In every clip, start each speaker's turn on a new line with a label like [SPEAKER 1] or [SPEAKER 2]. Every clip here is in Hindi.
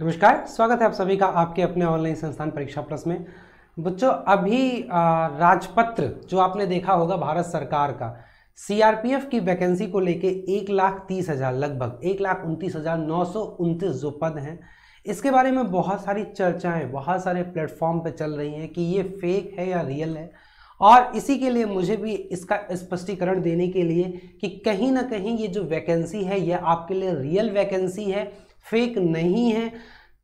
[SPEAKER 1] नमस्कार स्वागत है आप सभी का आपके अपने ऑनलाइन संस्थान परीक्षा प्लस में बच्चों अभी राजपत्र जो आपने देखा होगा भारत सरकार का सीआरपीएफ की वैकेंसी को लेके एक लाख तीस हज़ार लगभग एक लाख उनतीस हज़ार नौ सौ उनतीस जो पद हैं इसके बारे में बहुत सारी चर्चाएं बहुत सारे प्लेटफॉर्म पे चल रही हैं कि ये फेक है या रियल है और इसी के लिए मुझे भी इसका स्पष्टीकरण देने के लिए कि कहीं ना कहीं ये जो वैकेंसी है यह आपके लिए रियल वैकेंसी है फेक नहीं है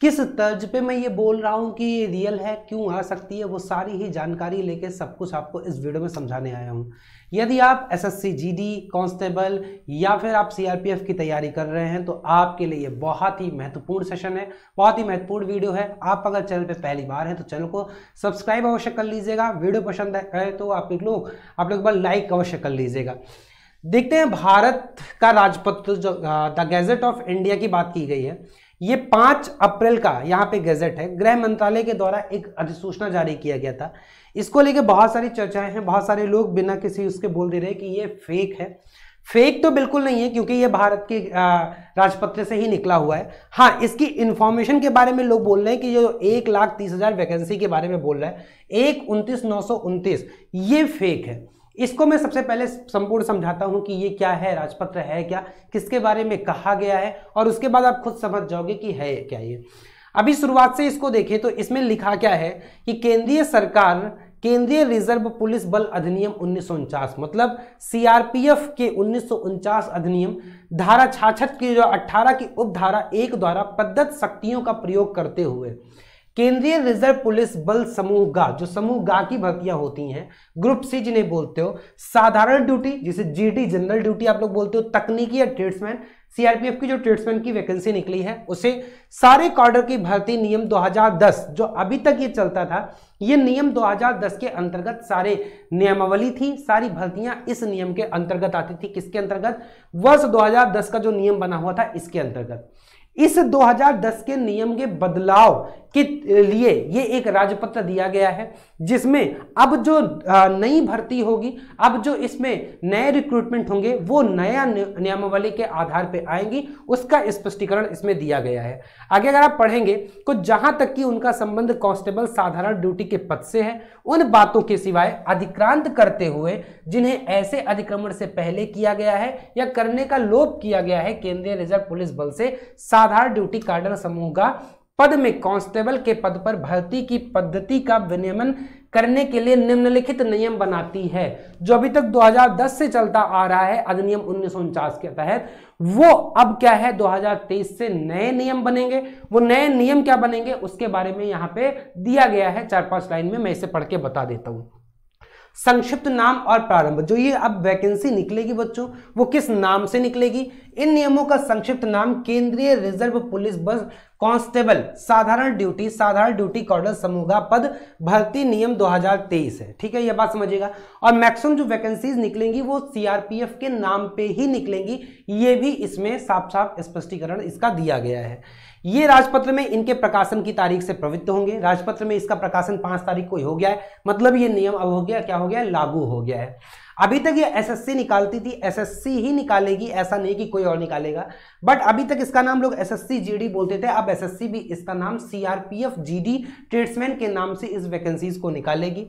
[SPEAKER 1] किस तर्ज पे मैं ये बोल रहा हूँ कि ये रियल है क्यों आ सकती है वो सारी ही जानकारी लेके सब कुछ आपको इस वीडियो में समझाने आया हूँ यदि आप एसएससी जीडी कांस्टेबल या फिर आप सीआरपीएफ की तैयारी कर रहे हैं तो आपके लिए बहुत ही महत्वपूर्ण सेशन है बहुत ही महत्वपूर्ण वीडियो है आप अगर चैनल पे पहली बार हैं तो चैनल को सब्सक्राइब अवश्य कर लीजिएगा वीडियो पसंद आए तो आप लोग आप लोग लाइक अवश्य कर लीजिएगा देखते हैं भारत का राजपत्र जो द गैजेट ऑफ इंडिया की बात की गई है ये पांच अप्रैल का यहाँ पे गैजेट है गृह मंत्रालय के द्वारा एक अधिसूचना जारी किया गया था इसको लेके बहुत सारी चर्चाएं हैं बहुत सारे लोग बिना किसी उसके बोल दे रहे कि ये फेक है फेक तो बिल्कुल नहीं है क्योंकि ये भारत के राजपत्र से ही निकला हुआ है हाँ इसकी इन्फॉर्मेशन के बारे में लोग बोल रहे हैं कि जो एक लाख तीस हज़ार वैकेंसी के बारे में बोल रहा है एक उनतीस नौ सौ उनतीस ये फेक है इसको मैं सबसे पहले संपूर्ण समझाता हूं कि ये क्या है राजपत्र है क्या किसके बारे में कहा गया है और उसके बाद आप खुद समझ जाओगे कि है क्या ये अभी शुरुआत से इसको देखें तो इसमें लिखा क्या है कि केंद्रीय सरकार केंद्रीय रिजर्व पुलिस बल अधिनियम उन्नीस मतलब सीआरपीएफ के उन्नीस अधिनियम धारा छाछ की जो 18 की उपधारा एक द्वारा पद्धत शक्तियों का प्रयोग करते हुए केंद्रीय रिजर्व पुलिस बल समूह गा जो समूह गा की भर्तियां होती हैं ग्रुप सी जिन्हें बोलते हो साधारण ड्यूटी जिसे जीडी जनरल ड्यूटी आप लोग बोलते हो तकनीकी या ट्रेड्समैन सीआरपीएफ की जो ट्रेड्समैन की वैकेंसी निकली है उसे सारे कॉर्डर की भर्ती नियम 2010 जो अभी तक ये चलता था ये नियम 2010 के अंतर्गत सारे नियमावली थी सारी भर्तियां इस नियम के अंतर्गत आती थी किसके अंतर्गत वर्ष 2010 का जो नियम बना हुआ था इसके अंतर्गत इस 2010 के नियम के बदलाव के लिए ये एक राजपत्र दिया गया है जिसमें अब जो नई भर्ती होगी अब जो इसमें नए रिक्रूटमेंट होंगे वो नया नियमावली के आधार पर आएंगी उसका स्पष्टीकरण इस इसमें दिया गया है आगे अगर आप पढ़ेंगे तो जहां तक कि उनका संबंध कांस्टेबल साधारण ड्यूटी के पद से है उन बातों के सिवाय अधिक्रांत करते हुए जिन्हें ऐसे अधिक्रमण से पहले किया गया है या करने का लोप किया गया है केंद्रीय रिजर्व पुलिस बल से आधार ड्यूटी कार्डर समूह का पद में कांस्टेबल के पद पर भर्ती की पद्धति का विनियमन करने के लिए निम्नलिखित नियम बनाती है जो अभी तक 2010 से चलता आ रहा है अधिनियम उन्नीस के तहत वो अब क्या है 2023 से नए नियम बनेंगे वो नए नियम क्या बनेंगे उसके बारे में यहां पे दिया गया है चार पांच लाइन में मैं इसे पढ़ के बता देता हूं संक्षिप्त नाम और प्रारंभ जो ये अब वैकेंसी निकलेगी बच्चों वो किस नाम से निकलेगी इन नियमों का संक्षिप्त नाम केंद्रीय रिजर्व पुलिस बल कांस्टेबल साधारण ड्यूटी साधारण ड्यूटी कॉर्डर समूह पद भर्ती नियम 2023 है ठीक है ये बात समझिएगा और मैक्सिमम जो वैकेंसीज निकलेंगी वो सीआरपीएफ के नाम पे ही निकलेंगी ये भी इसमें साफ साफ स्पष्टीकरण इसका दिया गया है ये राजपत्र में इनके प्रकाशन की तारीख से प्रवृत्त होंगे राजपत्र में इसका प्रकाशन पांच तारीख को ही हो गया है मतलब ये नियम अब हो गया क्या हो गया लागू हो गया है अभी तक ये एसएससी निकालती थी एसएससी ही निकालेगी ऐसा नहीं कि कोई और निकालेगा बट अभी तक इसका नाम लोग एसएससी जीडी बोलते थे अब एसएससी भी इसका नाम सीआरपीएफ जीडी ट्रेड्समैन के नाम से इस वैकेंसीज को निकालेगी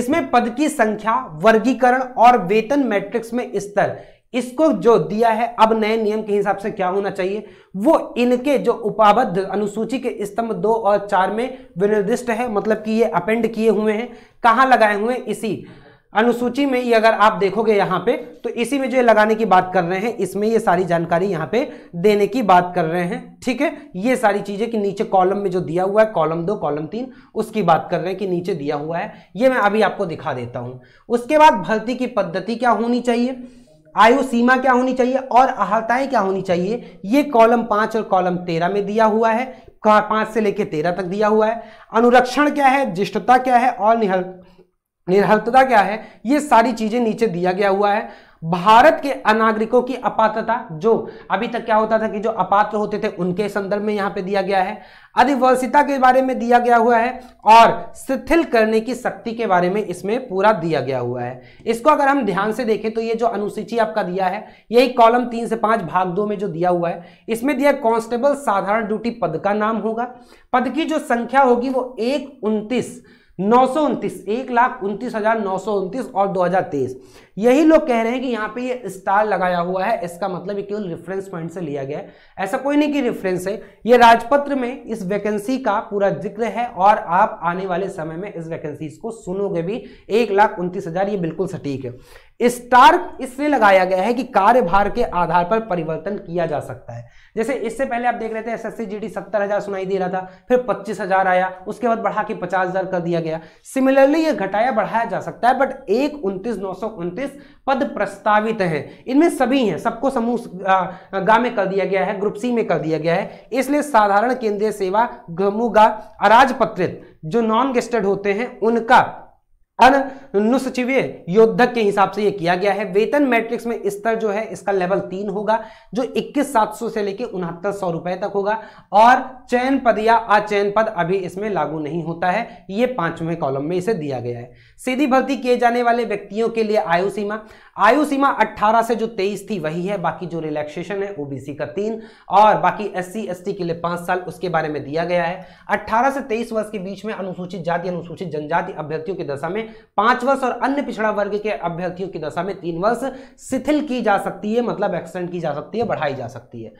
[SPEAKER 1] इसमें पद की संख्या वर्गीकरण और वेतन मैट्रिक्स में स्तर इसको जो दिया है अब नए नियम के हिसाब से क्या होना चाहिए वो इनके जो उपाबद्ध अनुसूची के स्तंभ दो और चार में विनिर्दिष्ट है मतलब कि ये अपेंड किए हुए हैं कहाँ लगाए हुए हैं इसी अनुसूची में ये अगर आप देखोगे यहाँ पे तो इसी में जो ये लगाने की बात कर रहे हैं इसमें ये सारी जानकारी यहाँ पे देने की बात कर रहे हैं ठीक है ये सारी चीज़ें कि नीचे कॉलम में जो दिया हुआ है कॉलम दो कॉलम तीन उसकी बात कर रहे हैं कि नीचे दिया हुआ है ये मैं अभी आपको दिखा देता हूँ उसके बाद भर्ती की पद्धति क्या होनी चाहिए आयु सीमा क्या होनी चाहिए और अहताएं क्या होनी चाहिए ये कॉलम पांच और कॉलम तेरह में दिया हुआ है पांच से लेकर तेरह तक दिया हुआ है अनुरक्षण क्या है जिष्टता क्या है और निहल निर्हलता क्या है ये सारी चीजें नीचे दिया गया हुआ है भारत के अनागरिकों की अपात्रता जो अभी तक क्या होता था कि जो अपात्र होते थे उनके संदर्भ में यहां पे दिया गया है अधिवसिता के बारे में दिया गया हुआ है और शिथिल करने की शक्ति के बारे में इसमें पूरा दिया गया हुआ है इसको अगर हम ध्यान से देखें तो ये जो अनुसूची आपका दिया है यही कॉलम तीन से पांच भाग दो में जो दिया हुआ है इसमें दिया कांस्टेबल साधारण ड्यूटी पद का नाम होगा पद की जो संख्या होगी वो एक उन्तीस नौ सौ उनतीस एक लाख उनतीस हजार नौ सौ उनतीस और दो हजार तेईस यही लोग कह रहे हैं कि यहाँ पे ये स्टार लगाया हुआ है इसका मतलब ये केवल रेफरेंस पॉइंट से लिया गया है ऐसा कोई नहीं कि रेफरेंस है ये राजपत्र में इस वैकेंसी का पूरा जिक्र है और आप आने वाले समय में इस वैकेंसीज को सुनोगे भी एक लाख उनतीस हजार ये बिल्कुल सटीक है स्टार इसलिए लगाया गया है कि कार्यभार के आधार पर परिवर्तन किया जा सकता है जैसे इससे पहले आप देख रहे थे एसएससी जीडी सत्तर हजार सुनाई दे रहा था फिर पच्चीस हजार आया उसके बाद बढ़ा के पचास हजार कर दिया गया सिमिलरली ये घटाया बढ़ाया जा सकता है बट एक उन्तीस नौ सौ उन्तीस पद प्रस्तावित है इनमें सभी हैं सबको समूह गा में कर दिया गया है ग्रुप सी में कर दिया गया है इसलिए साधारण केंद्रीय सेवा गमुगा अराजपत्रित जो नॉन गेस्टेड होते हैं उनका अनुसचिवीय योद्धक के हिसाब से ये किया गया है वेतन मैट्रिक्स में स्तर जो है इसका लेवल तीन होगा जो इक्कीस सात सौ से लेकर उनहत्तर सौ रुपए तक होगा और चयन पद या अचयन पद अभी इसमें लागू नहीं होता है ये पांचवें कॉलम में इसे दिया गया है सीधी भर्ती किए जाने वाले व्यक्तियों के लिए आयु सीमा आयु सीमा 18 से जो 23 थी वही है बाकी जो रिलैक्सेशन है ओबीसी का तीन और बाकी एससी एसटी के लिए पांच साल उसके बारे में दिया गया है 18 से 23 वर्ष के बीच में अनुसूचित जाति अनुसूचित जनजाति अभ्यर्थियों की दशा में पांच वर्ष और अन्य पिछड़ा वर्ग के अभ्यर्थियों की दशा में तीन वर्ष शिथिल की जा सकती है मतलब एक्सटेंड की जा सकती है बढ़ाई जा सकती है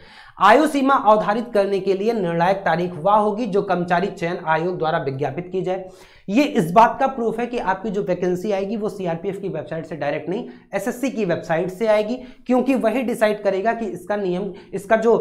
[SPEAKER 1] आयु सीमा अवधारित करने के लिए निर्णायक तारीख वह होगी जो कर्मचारी चयन आयोग द्वारा विज्ञापित की जाए ये इस बात का प्रूफ है कि आपकी जो वैकेंसी आएगी वो सीआरपीएफ की वेबसाइट से डायरेक्ट नहीं एसएससी की वेबसाइट से आएगी क्योंकि वही डिसाइड करेगा कि इसका नियम इसका जो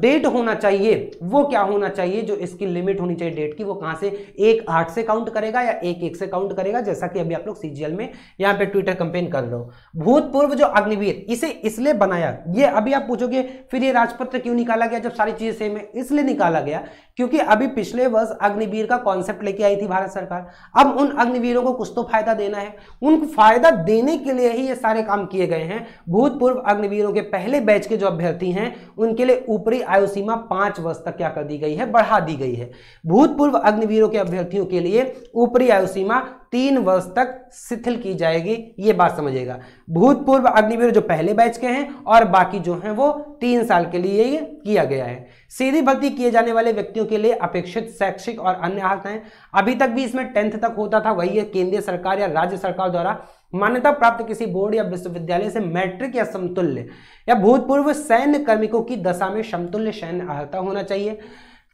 [SPEAKER 1] डेट होना चाहिए वो क्या होना चाहिए जो इसकी लिमिट होनी चाहिए डेट की वो कहाँ से एक आठ से काउंट करेगा या एक एक से काउंट करेगा जैसा कि अभी आप लोग सीजीएल में यहाँ पर ट्विटर कंपेन कर रहे हो भूतपूर्व जो अग्निवीर इसे इसलिए बनाया ये अभी आप पूछोगे फिर ये राजपत्र क्यों निकाला गया जब सारी चीजें सेम है इसलिए निकाला गया क्योंकि अभी पिछले वर्ष अग्निवीर का कॉन्सेप्ट लेके आई थी भारत सरकार अब उन अग्निवीरों को कुछ तो फायदा देना है उनको फायदा देने के लिए ही ये सारे काम किए गए हैं भूतपूर्व अग्निवीरों के पहले बैच के जो अभ्यर्थी हैं उनके लिए ऊपरी आयु सीमा पांच वर्ष तक क्या कर दी गई है बढ़ा दी गई है भूतपूर्व अग्निवीरों के अभ्यर्थियों के लिए ऊपरी आयु सीमा तीन वर्ष तक शिथिल की जाएगी ये बात समझिएगा भूतपूर्व अग्निवीर जो पहले बैच के हैं और बाकी जो हैं वो तीन साल के लिए ये किया गया है सीधी भर्ती किए जाने वाले व्यक्तियों के लिए अपेक्षित शैक्षिक और अन्य आहत अभी तक भी इसमें टेंथ तक होता था वही केंद्रीय सरकार या राज्य सरकार द्वारा मान्यता प्राप्त किसी बोर्ड या विश्वविद्यालय से मैट्रिक या समतुल्य या भूतपूर्व सैन्य कर्मिकों की दशा में समतुल्य सैन्य आहता होना चाहिए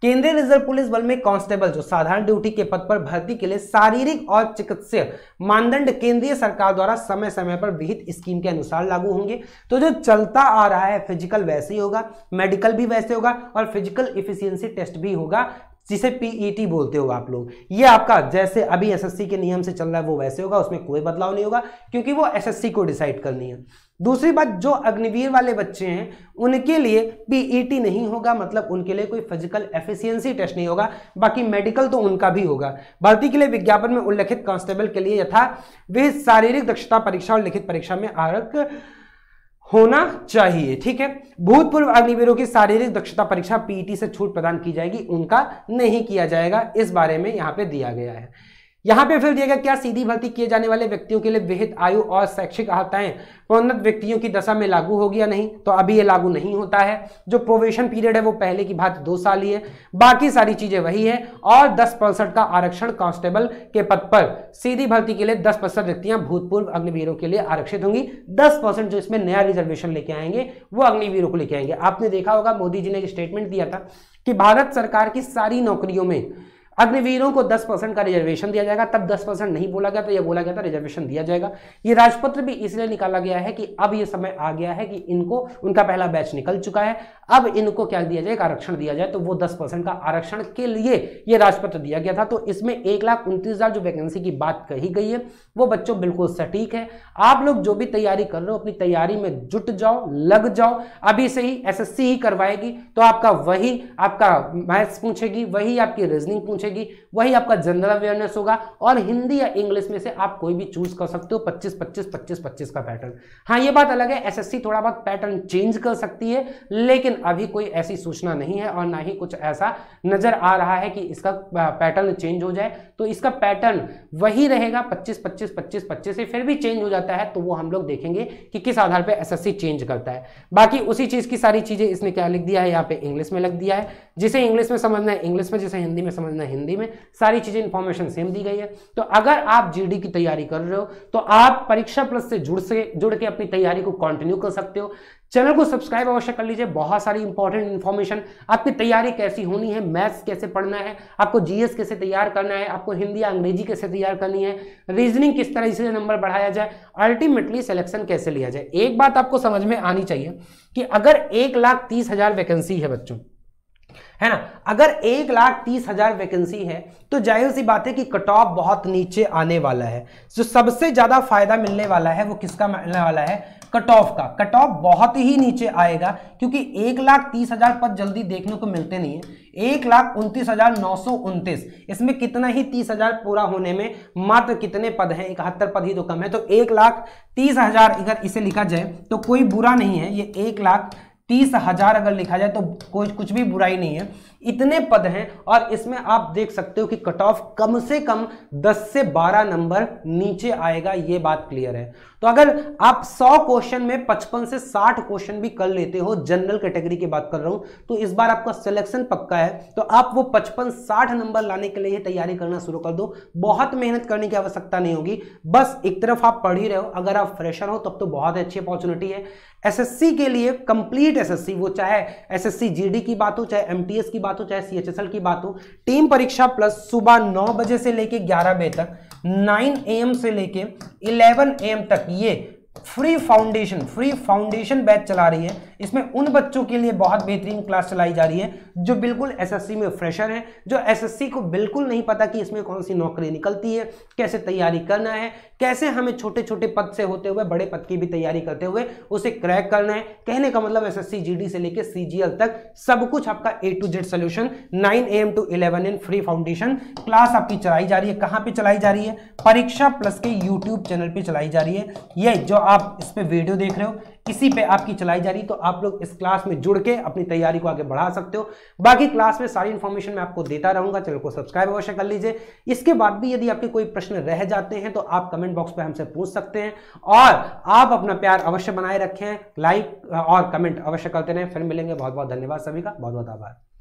[SPEAKER 1] केंद्रीय रिजर्व पुलिस बल में कांस्टेबल जो साधारण ड्यूटी के पद पर भर्ती के लिए शारीरिक और चिकित्सीय मानदंड केंद्रीय सरकार द्वारा समय समय पर विहित स्कीम के अनुसार लागू होंगे तो जो चलता आ रहा है फिजिकल वैसे ही होगा मेडिकल भी वैसे होगा और फिजिकल इफिशियंसी टेस्ट भी होगा जिसे पीईटी e बोलते हो आप लोग ये आपका जैसे अभी एसएससी के नियम से चल रहा है वो वैसे होगा उसमें कोई बदलाव नहीं होगा क्योंकि वो एसएससी को डिसाइड करनी है दूसरी बात जो अग्निवीर वाले बच्चे हैं उनके लिए पीईटी e नहीं होगा मतलब उनके लिए कोई फिजिकल एफिशिएंसी टेस्ट नहीं होगा बाकी मेडिकल तो उनका भी होगा भर्ती के लिए विज्ञापन में उल्लेखित कांस्टेबल के लिए यथा वे शारीरिक दक्षता परीक्षा और लिखित परीक्षा में आरक होना चाहिए ठीक है भूतपूर्व अग्निवीरों की शारीरिक दक्षता परीक्षा पीईटी e से छूट प्रदान की जाएगी उनका नहीं किया जाएगा इस बारे में यहाँ पे दिया गया है यहां पे फिर दिया गया क्या सीधी भर्ती किए जाने वाले व्यक्तियों के लिए विहित आयु और शैक्षिक आहताएं प्रोन्नत व्यक्तियों की दशा में लागू होगी या नहीं तो अभी ये लागू नहीं होता है जो प्रोवेशन पीरियड है वो पहले की बात दो साल ही है बाकी सारी चीजें वही है और दस परसेंट का आरक्षण कांस्टेबल के पद पर सीधी भर्ती के लिए दस परसेंट व्यक्तियां भूतपूर्व अग्निवीरों के लिए आरक्षित होंगी दस परसेंट जो इसमें नया रिजर्वेशन लेके आएंगे वो अग्निवीरों को लेके आएंगे आपने देखा होगा मोदी जी ने एक स्टेटमेंट दिया था कि भारत सरकार की सारी नौकरियों में अग्निवीरों को 10 परसेंट का रिजर्वेशन दिया जाएगा तब 10 परसेंट नहीं बोला गया तो यह बोला गया था रिजर्वेशन दिया जाएगा ये राजपत्र भी इसलिए निकाला गया है कि अब यह समय आ गया है कि इनको उनका पहला बैच निकल चुका है अब इनको क्या दिया जाए आरक्षण दिया जाए तो वो दस परसेंट का आरक्षण के लिए यह राजपत्र दिया गया था तो इसमें एक लाख हजार जो वैकेंसी की बात कही गई है वो बच्चों बिल्कुल सटीक है आप लोग जो भी तैयारी कर रहे हो अपनी तैयारी में जुट जाओ लग जाओ अभी से ही एसएससी ही करवाएगी तो आपका वही आपका मैथ्स पूछेगी वही आपकी रीजनिंग पूछेगी वही आपका जनरल अवेयरनेस होगा और हिंदी या इंग्लिश में से आप कोई भी चूज कर सकते हो पच्चीस पच्चीस पच्चीस पच्चीस का पैटर्न हाँ ये बात अलग है एसएससी थोड़ा बहुत पैटर्न चेंज कर सकती है लेकिन अभी कोई ऐसी सूचना नहीं है और ना ही कुछ ऐसा नजर आ रहा है कि इसका पैटर्न चेंज हो जाए तो इसका पैटर्न वही रहेगा पच्चीस पच्चीस पच्चीस पच्चीस पच्चीस से फिर भी चेंज हो जाता है तो वो हम लोग देखेंगे कि किस आधार पर एसएससी चेंज करता है बाकी उसी चीज़ की सारी चीज़ें इसने क्या लिख दिया है यहाँ पे इंग्लिश में लिख दिया है जिसे इंग्लिश में समझना है इंग्लिश में जिसे हिंदी में समझना है हिंदी में सारी चीज़ें इंफॉर्मेशन सेम दी गई है तो अगर आप जी की तैयारी कर रहे हो तो आप परीक्षा प्लस से जुड़ से जुड़ के अपनी तैयारी को कंटिन्यू कर सकते हो चैनल को सब्सक्राइब अवश्य कर लीजिए बहुत सारी इंपॉर्टेंट इन्फॉर्मेशन आपकी तैयारी कैसी होनी है मैथ्स कैसे पढ़ना है आपको जीएस कैसे तैयार करना है आपको हिंदी या अंग्रेजी कैसे तैयार करनी है रीजनिंग किस तरह से नंबर बढ़ाया जाए अल्टीमेटली सिलेक्शन कैसे लिया जाए एक बात आपको समझ में आनी चाहिए कि अगर एक लाख तीस हजार वैकेंसी है बच्चों है ना अगर एक लाख तीस हजार वैकेंसी है तो जाहिर सी बात है कि कट ऑफ बहुत नीचे आने वाला है जो सबसे ज्यादा फायदा मिलने वाला है वो किसका मिलने वाला है कट ऑफ का कट ऑफ बहुत ही नीचे आएगा क्योंकि एक लाख तीस हजार पद जल्दी देखने को मिलते नहीं है एक लाख उनतीस हजार नौ सौ उनतीस इसमें कितना ही तीस हजार पूरा होने में मात्र कितने पद हैं इकहत्तर पद ही तो कम है तो एक लाख तीस हजार अगर इसे लिखा जाए तो कोई बुरा नहीं है ये एक लाख तीस हजार अगर लिखा जाए तो कोई कुछ भी बुराई नहीं है इतने पद हैं और इसमें आप देख सकते हो कि कट ऑफ कम से कम 10 से 12 नंबर नीचे आएगा ये बात क्लियर है तो अगर आप 100 क्वेश्चन में 55 से 60 क्वेश्चन भी कर लेते हो जनरल कैटेगरी की बात कर रहा हूं तो इस बार आपका सिलेक्शन पक्का है तो आप वो 55 60 नंबर लाने के लिए तैयारी करना शुरू कर दो बहुत मेहनत करने की आवश्यकता नहीं होगी बस एक तरफ आप पढ़ ही रहे हो अगर आप फ्रेशर हो तब तो बहुत अच्छी अपॉर्चुनिटी है एसएससी के लिए कंप्लीट एस वो चाहे एस एस की बात हो चाहे एम की बात बात हो चाहे सीएचएसएल की बात हो टीम परीक्षा प्लस सुबह नौ बजे से लेके ग्यारह बजे तक नाइन एम से लेके इलेवन एम तक ये free foundation free foundation batch चला रही है इसमें उन बच्चों के लिए बहुत बेहतरीन क्लास चलाई जा रही है जो बिल्कुल एसएससी में फ्रेशर है जो एसएससी को बिल्कुल नहीं पता कि इसमें कौन सी नौकरी निकलती है कैसे तैयारी करना है कैसे हमें छोटे छोटे पद से होते हुए बड़े पद की भी तैयारी करते हुए उसे क्रैक करना है कहने का मतलब एस एस से लेकर सी तक सब कुछ आपका A to Z solution nine A to eleven in free foundation class आपकी चलाई जा रही है कहाँ पर चलाई जा रही है परीक्षा प्लस के यूट्यूब चैनल पर चलाई जा रही है ये जो आप इस पर वीडियो देख रहे हो इसी पे आपकी चलाई जा रही तो आप लोग इस क्लास में जुड़ के अपनी तैयारी को आगे बढ़ा सकते हो बाकी क्लास में सारी इन्फॉर्मेशन मैं आपको देता रहूंगा चैनल को सब्सक्राइब अवश्य कर लीजिए इसके बाद भी यदि आपके कोई प्रश्न रह जाते हैं तो आप कमेंट बॉक्स पर हमसे पूछ सकते हैं और आप अपना प्यार अवश्य बनाए रखें लाइक और कमेंट अवश्य करते रहें फिर मिलेंगे बहुत बहुत धन्यवाद सभी का बहुत बहुत आभार